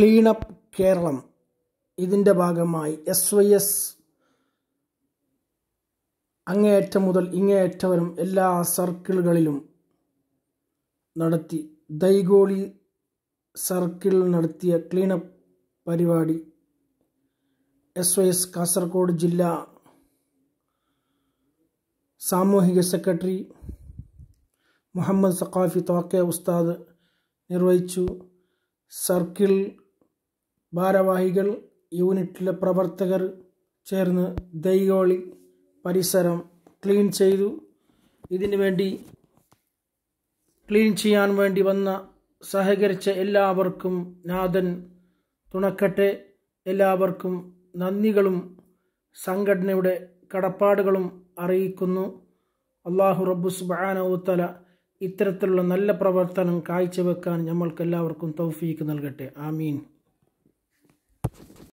cleanup Keralam ഇതിൻ്റെ ഭാഗമായി S Y S അങ്ങേയറ്റം മുതൽ ഇങ്ങേയറ്റം എല്ലാ സർക്കിളുകളിലും നടത്തി ദൈഗോളി സർക്കിൾ നടത്തിയ ക്ലീനപ്പ് പരിപാടി എസ് വൈ എസ് കാസർഗോഡ് ജില്ലാ സാമൂഹിക സെക്രട്ടറി മുഹമ്മദ് സഖാഫി തോക്കെ ഉസ്താദ് നിർവഹിച്ചു സർക്കിൾ ഭാരവാഹികൾ യൂണിറ്റിലെ പ്രവർത്തകർ ചേർന്ന് ദൈഗോളി പരിസരം ക്ലീൻ ചെയ്തു ഇതിനു വേണ്ടി ക്ലീൻ ചെയ്യാൻ വേണ്ടി വന്ന സഹകരിച്ച എല്ലാവർക്കും നാഥൻ തുണക്കട്ടെ എല്ലാവർക്കും നന്ദികളും സംഘടനയുടെ കടപ്പാടുകളും അറിയിക്കുന്നു അള്ളാഹു റബ്ബുസ്ബാനവുത്തല ഇത്തരത്തിലുള്ള നല്ല പ്രവർത്തനം കാഴ്ചവെക്കാൻ നമ്മൾക്കെല്ലാവർക്കും തൗഫീക്ക് നൽകട്ടെ ആമീൻ